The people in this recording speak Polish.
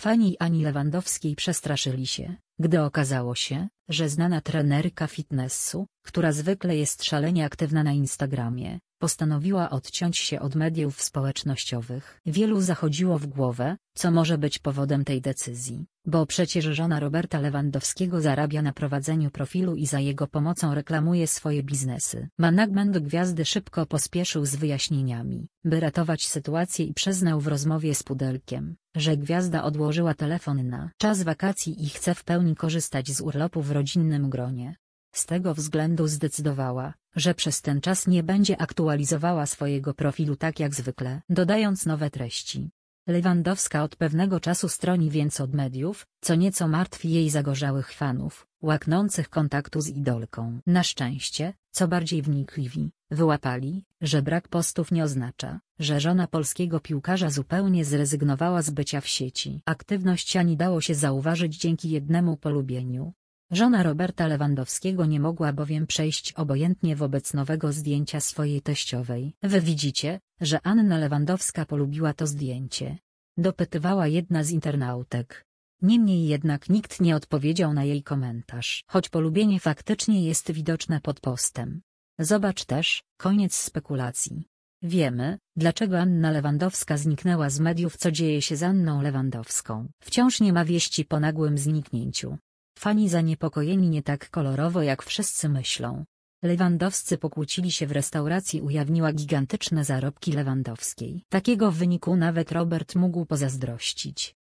Fani ani Lewandowskiej przestraszyli się, gdy okazało się, że znana trenerka fitnessu, która zwykle jest szalenie aktywna na Instagramie, postanowiła odciąć się od mediów społecznościowych. Wielu zachodziło w głowę, co może być powodem tej decyzji, bo przecież żona Roberta Lewandowskiego zarabia na prowadzeniu profilu i za jego pomocą reklamuje swoje biznesy. Management gwiazdy szybko pospieszył z wyjaśnieniami, by ratować sytuację i przyznał w rozmowie z Pudelkiem, że gwiazda odłożyła telefon na czas wakacji i chce w pełni korzystać z urlopu w rodzinnym gronie. Z tego względu zdecydowała, że przez ten czas nie będzie aktualizowała swojego profilu tak jak zwykle, dodając nowe treści. Lewandowska od pewnego czasu stroni więc od mediów, co nieco martwi jej zagorzałych fanów, łaknących kontaktu z idolką. Na szczęście, co bardziej wnikliwi, wyłapali, że brak postów nie oznacza, że żona polskiego piłkarza zupełnie zrezygnowała z bycia w sieci. Aktywność Ani dało się zauważyć dzięki jednemu polubieniu, Żona Roberta Lewandowskiego nie mogła bowiem przejść obojętnie wobec nowego zdjęcia swojej teściowej. Wy widzicie, że Anna Lewandowska polubiła to zdjęcie. Dopytywała jedna z internautek. Niemniej jednak nikt nie odpowiedział na jej komentarz, choć polubienie faktycznie jest widoczne pod postem. Zobacz też, koniec spekulacji. Wiemy, dlaczego Anna Lewandowska zniknęła z mediów co dzieje się z Anną Lewandowską. Wciąż nie ma wieści po nagłym zniknięciu. Fani zaniepokojeni nie tak kolorowo jak wszyscy myślą. Lewandowscy pokłócili się w restauracji ujawniła gigantyczne zarobki Lewandowskiej. Takiego wyniku nawet Robert mógł pozazdrościć.